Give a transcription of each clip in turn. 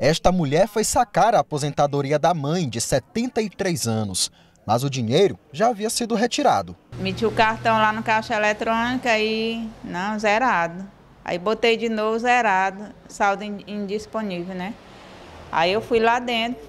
Esta mulher foi sacar a aposentadoria da mãe, de 73 anos, mas o dinheiro já havia sido retirado. Meti o cartão lá no caixa eletrônica e não, zerado. Aí botei de novo zerado, saldo indisponível, né? Aí eu fui lá dentro,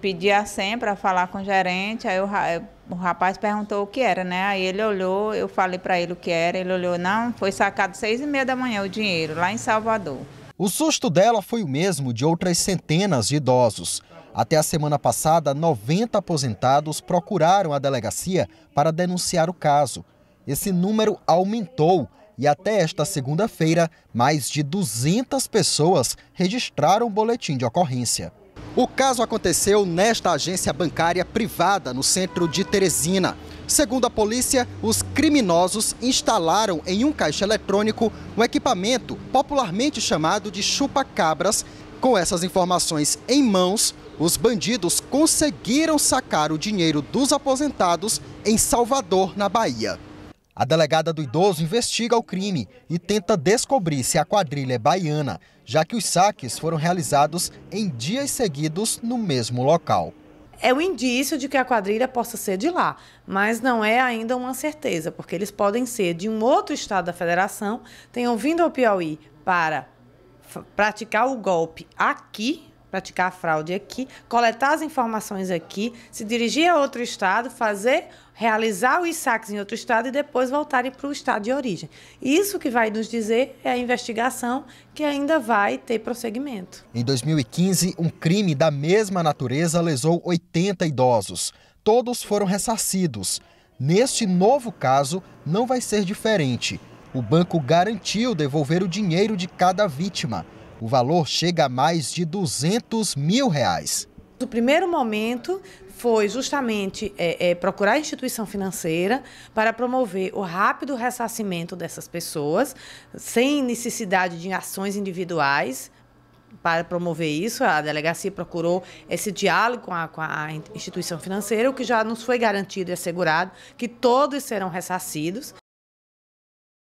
pedi a senha para falar com o gerente, aí o, eh, o rapaz perguntou o que era, né? Aí ele olhou, eu falei para ele o que era, ele olhou, não, foi sacado seis e meia da manhã o dinheiro, lá em Salvador. O susto dela foi o mesmo de outras centenas de idosos. Até a semana passada, 90 aposentados procuraram a delegacia para denunciar o caso. Esse número aumentou e até esta segunda-feira, mais de 200 pessoas registraram o boletim de ocorrência. O caso aconteceu nesta agência bancária privada no centro de Teresina. Segundo a polícia, os criminosos instalaram em um caixa eletrônico um equipamento popularmente chamado de chupa-cabras. Com essas informações em mãos, os bandidos conseguiram sacar o dinheiro dos aposentados em Salvador, na Bahia. A delegada do idoso investiga o crime e tenta descobrir se a quadrilha é baiana, já que os saques foram realizados em dias seguidos no mesmo local é o um indício de que a quadrilha possa ser de lá, mas não é ainda uma certeza, porque eles podem ser de um outro estado da federação, tenham vindo ao Piauí para praticar o golpe aqui praticar a fraude aqui, coletar as informações aqui, se dirigir a outro estado, fazer, realizar os saques em outro estado e depois voltarem para o estado de origem. Isso que vai nos dizer é a investigação que ainda vai ter prosseguimento. Em 2015, um crime da mesma natureza lesou 80 idosos. Todos foram ressarcidos. Neste novo caso, não vai ser diferente. O banco garantiu devolver o dinheiro de cada vítima o valor chega a mais de 200 mil reais. O primeiro momento foi justamente é, é, procurar a instituição financeira para promover o rápido ressarcimento dessas pessoas, sem necessidade de ações individuais. Para promover isso, a delegacia procurou esse diálogo com a, com a instituição financeira, o que já nos foi garantido e assegurado que todos serão ressarcidos.